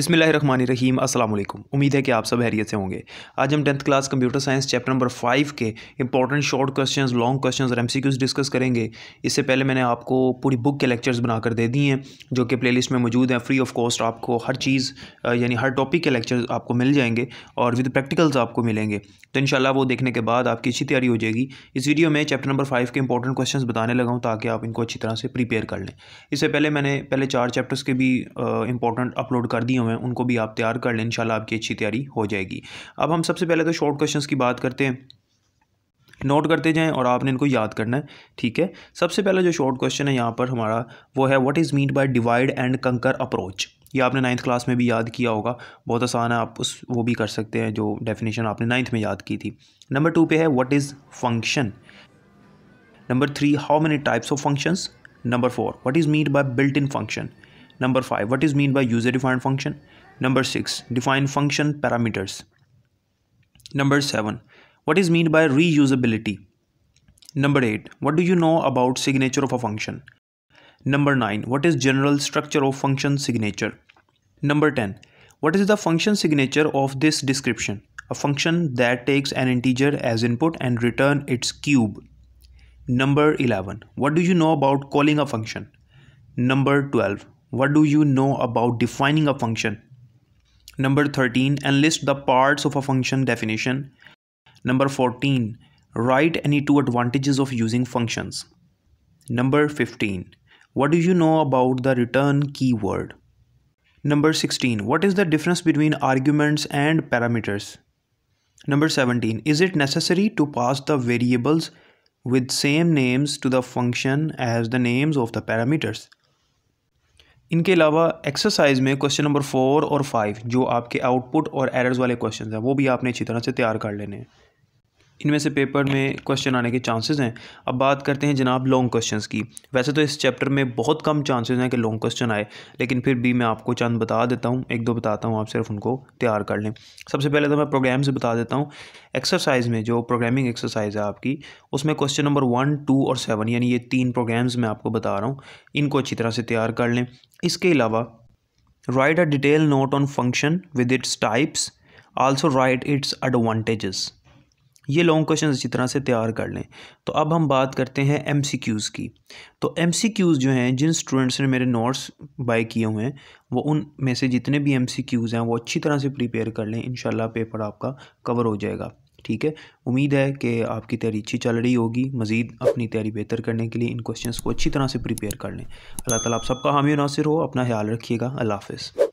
बिसमिल्ल रहीम अस्सलाम वालेकुम उम्मीद है कि आप सब हैरियत से होंगे आज हम tenth class computer science chapter number five के important short questions long questions और एमसीक्यूज डिस्कस करेंगे इससे पहले मैंने आपको पूरी बुक के लेक्चर्स बनाकर दे दी हैं जो कि प्लेलिस्ट में मौजूद हैं फ्री ऑफ कॉस्ट आपको हर चीज़ यानी हर टॉपिक के लेक्चर्स आपको मिल जाएंगे और विद प्रैक्टिकल्स आपको मिलेंगे तो इन वो देखने के बाद आपकी अच्छी तैयारी हो जाएगी इस वीडियो में चैप्टर नंबर फाइव के इंपॉर्टेंट क्वेश्चन बताने लगा हूँ ताकि आप इनको अच्छी तरह से प्रिपेयर कर लें इससे पहले मैंने पहले चार चैप्टर्स के भी इंपॉर्टेंट अपलोड कर दिए हुए हैं उनको भी आप तैयार कर लें इंशाल्लाह आपकी अच्छी तैयारी हो जाएगी अब हम सबसे पहले तो शॉर्ट क्वेश्चंस की बात करते हैं नोट करते जाएं और आपने इनको याद करना है ठीक है सबसे पहला जो शॉर्ट क्वेश्चन है यहाँ पर हमारा वो है what is meant by divide and conquer approach ये आपने नाइन्थ क्लास में भी याद किया होगा बहुत आसान है आप उस वो भी कर सकते हैं जो डेफिनेशन आपने नाइन्थ में याद की थी नंबर टू पे है what is function number three how many types of functions number four what is meant by built in function Number 5. What is mean by user defined function? Number 6. Define function parameters. Number 7. What is mean by reusability? Number 8. What do you know about signature of a function? Number 9. What is general structure of function signature? Number 10. What is the function signature of this description? A function that takes an integer as input and return its cube. Number 11. What do you know about calling a function? Number 12. What do you know about defining a function? Number 13, enlist the parts of a function definition. Number 14, write any two advantages of using functions. Number 15, what do you know about the return keyword? Number 16, what is the difference between arguments and parameters? Number 17, is it necessary to pass the variables with same names to the function as the names of the parameters? इनके अलावा exercise में question number four और five जो आपके output और errors वाले question हैं वो भी आपने अच्छी तरह से तैयार कर लेने हैं इनमें से पेपर में क्वेश्चन आने के चांसेस हैं अब बात करते हैं जनाब लॉन्ग क्वेश्चंस की वैसे तो इस चैप्टर में बहुत कम चांसेस हैं कि लॉन्ग क्वेश्चन आए लेकिन फिर भी मैं आपको चंद बता देता हूँ एक दो बताता हूँ आप सिर्फ उनको तैयार कर लें सबसे पहले तो मैं प्रोग्राम से बता देता हूँ एक्सरसाइज में जो प्रोग्रामिंग एक्सरसाइज है आपकी उसमें क्वेश्चन नंबर वन टू और सेवन यानी ये तीन प्रोग्राम्स मैं आपको बता रहा हूँ इनको अच्छी तरह से तैयार कर लें इसके अलावा write a detail note on function with its types also write its advantages ये लॉन्ग क्वेश्चन अच्छी तरह से तैयार कर लें तो अब हम बात करते हैं एम की तो एम जो हैं जिन स्टूडेंट्स ने मेरे नोट्स बाय किए हुए हैं वो उन में से जितने भी एम हैं वो अच्छी तरह से प्रिपेयर कर लें इन पेपर आपका कवर हो जाएगा ठीक है उम्मीद है कि आपकी तैयारी अच्छी चल रही होगी मज़ीद अपनी तैयारी बेहतर करने के लिए इन क्वेश्चंस को अच्छी तरह से प्रिपेयर कर लें अल्लाह ताला आप सबका हामी नासिर हो अपना ख्याल रखिएगा अल्लाह हाफिज़